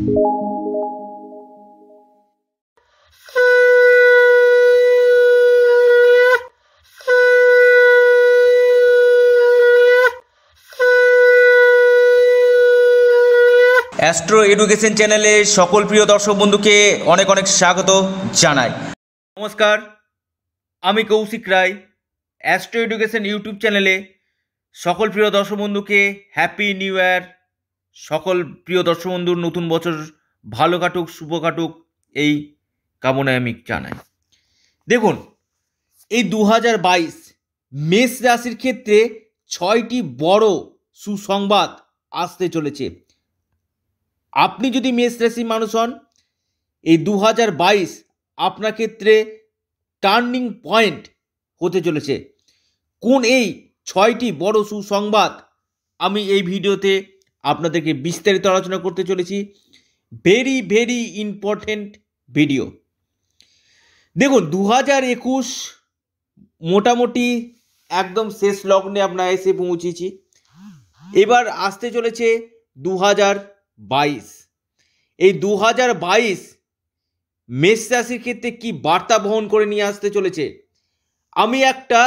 astro education চ্যানেলে সকল প্রিয় দর্শক বন্ধুকে অনেক অনেক স্বাগত জানাই নমস্কার আমি Koushik Roy astro education YouTube চ্যানেলে সকল প্রিয় দর্শক বন্ধুকে হ্যাপি নিউ ইয়ার সকল প্রিয় দর্শক বন্ধুর নতুন বছর ভালো কাটুক শুভ কাটুক এই কামনায় আমি জানাই দেখুন এই দু হাজার বাইশ মেষ রাশির ক্ষেত্রে ছয়টি বড় সুসংবাদ আসতে চলেছে আপনি যদি মেষ রাশির মানুষ হন এই দু হাজার বাইশ আপনার ক্ষেত্রে টার্নিং পয়েন্ট হতে চলেছে কোন এই ছয়টি বড় সুসংবাদ আমি এই ভিডিওতে আপনাদেরকে বিস্তারিত আলোচনা করতে চলেছি ভেরি ভেরি ইম্পর্টেন্ট ভিডিও দেখুন দু হাজার একুশ মোটামুটি একদম শেষ লগ্নে আপনার এসে পৌঁছেছি এবার আসতে চলেছে দু হাজার বাইশ এই দু হাজার বাইশ মেষ রাশির ক্ষেত্রে কি বার্তা বহন করে নিয়ে আসতে চলেছে আমি একটা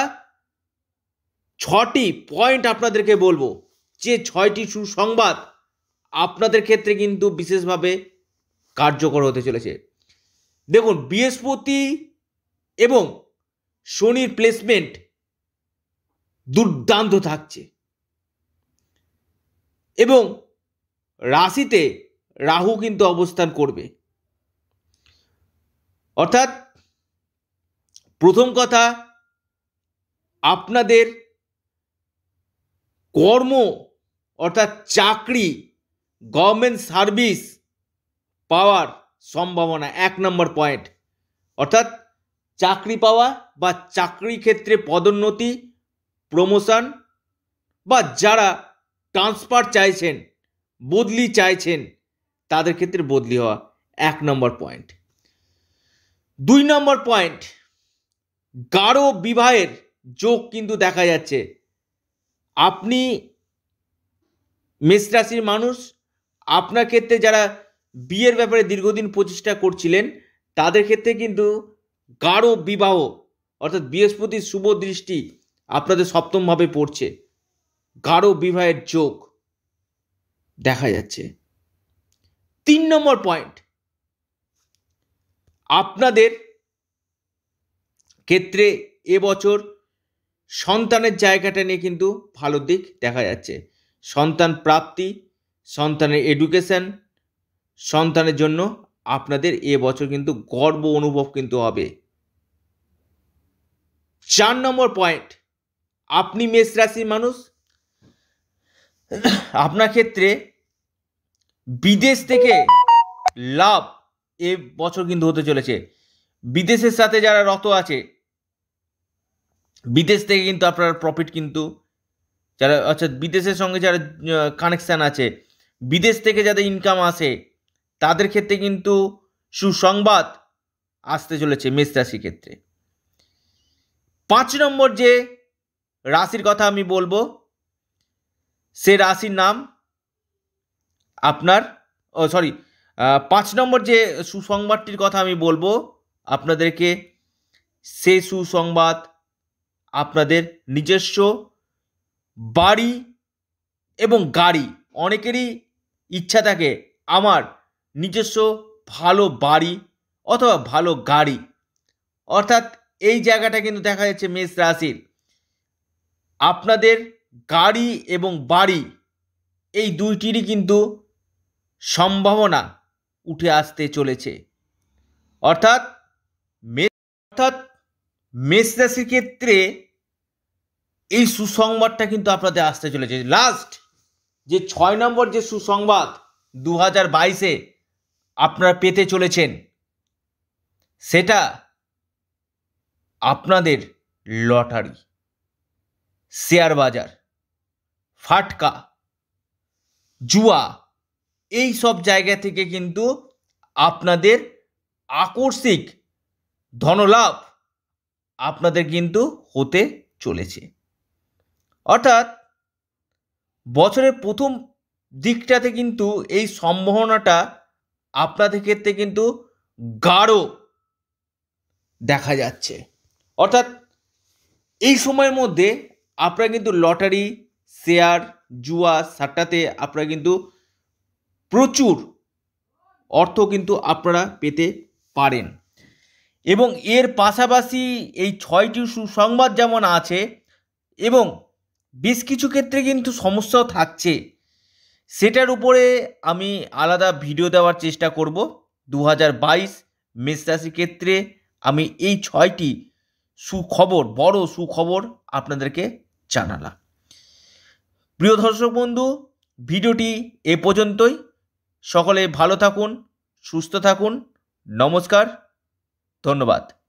ছটি পয়েন্ট আপনাদেরকে বলবো যে ছয়টি সুসংবাদ আপনাদের ক্ষেত্রে কিন্তু বিশেষভাবে কার্যকর হতে চলেছে দেখুন বৃহস্পতি এবং শনির প্লেসমেন্ট দুর্দান্ত থাকছে এবং রাশিতে রাহু কিন্তু অবস্থান করবে অর্থাৎ প্রথম কথা আপনাদের কর্ম অর্থাৎ চাকরি গভর্নমেন্ট সার্ভিস পাওয়ার সম্ভাবনা এক নম্বর পয়েন্ট অর্থাৎ চাকরি পাওয়া বা চাকরি ক্ষেত্রে পদোন্নতি প্রমোশন বা যারা ট্রান্সফার চাইছেন বদলি চাইছেন তাদের ক্ষেত্রে বদলি হওয়া এক নম্বর পয়েন্ট দুই নম্বর পয়েন্ট গাঢ় বিবাহের যোগ কিন্তু দেখা যাচ্ছে আপনি মেষ রাশির মানুষ আপনার ক্ষেত্রে যারা বিয়ের ব্যাপারে দীর্ঘদিন প্রচেষ্টা করছিলেন তাদের ক্ষেত্রে কিন্তু গাঢ় বিবাহ অর্থাৎ বৃহস্পতির শুভ দৃষ্টি আপনাদের সপ্তমভাবে পড়ছে গাঢ় বিবাহের যোগ দেখা যাচ্ছে তিন নম্বর পয়েন্ট আপনাদের ক্ষেত্রে এবছর সন্তানের জায়গাটা নিয়ে কিন্তু ভালো দিক দেখা যাচ্ছে সন্তান প্রাপ্তি সন্তানের এডুকেশান সন্তানের জন্য আপনাদের এ বছর কিন্তু গর্ব অনুভব কিন্তু হবে চার নম্বর পয়েন্ট আপনি মেষ রাশির মানুষ আপনার ক্ষেত্রে বিদেশ থেকে লাভ এ বছর কিন্তু হতে চলেছে বিদেশের সাথে যারা রত আছে বিদেশ থেকে কিন্তু আপনার প্রফিট কিন্তু যারা অর্থাৎ আচ্ছা, বিদেশের সঙ্গে যারা কানেকশান আছে বিদেশ থেকে যাদের ইনকাম আসে তাদের ক্ষেত্রে কিন্তু সুসংবাদ আসতে চলেছে মেষ রাশির ক্ষেত্রে পাঁচ নম্বর যে রাশির কথা আমি বলবো সে রাশির নাম আপনার ও সরি পাঁচ নম্বর যে সুসংবাদটির কথা আমি বলবো আপনাদেরকে সে সুসংবাদ আপনাদের নিজস্ব বাড়ি এবং গাড়ি অনেকেরই ইচ্ছা থাকে আমার নিজস্ব ভালো বাড়ি অথবা ভালো গাড়ি অর্থাৎ এই জায়গাটা কিন্তু দেখা যাচ্ছে মেষ রাশির আপনাদের গাড়ি এবং বাড়ি এই দুইটিরই কিন্তু সম্ভাবনা উঠে আসতে চলেছে অর্থাৎ অর্থাৎ মেষ রাশির ক্ষেত্রে এই সুসংবাদটা কিন্তু আপনাদের আসতে চলেছে লাস্ট যে ছয় নম্বর যে সুসংবাদ দু হাজার বাইশে আপনারা পেতে চলেছেন সেটা আপনাদের লটারি শেয়ার বাজার ফাটকা জুয়া এই সব জায়গা থেকে কিন্তু আপনাদের আকর্ষিক ধনলাভ আপনাদের কিন্তু হতে চলেছে অর্থাৎ বছরের প্রথম দিকটাতে কিন্তু এই সম্ভাবনাটা আপনাদের ক্ষেত্রে কিন্তু গাঢ় দেখা যাচ্ছে অর্থাৎ এই সময়ের মধ্যে আপনারা কিন্তু লটারি শেয়ার জুয়া সাট্টাতে আপনারা কিন্তু প্রচুর অর্থ কিন্তু আপনারা পেতে পারেন এবং এর পাশাপাশি এই ছয়টি সুসংবাদ যেমন আছে এবং বেশ কিছু ক্ষেত্রে কিন্তু সমস্যাও থাকছে সেটার উপরে আমি আলাদা ভিডিও দেওয়ার চেষ্টা করব দু হাজার বাইশ মেষ ক্ষেত্রে আমি এই ছয়টি সুখবর বড় সুখবর আপনাদেরকে জানালাম প্রিয় দর্শক বন্ধু ভিডিওটি এ পর্যন্তই সকলে ভালো থাকুন সুস্থ থাকুন নমস্কার ধন্যবাদ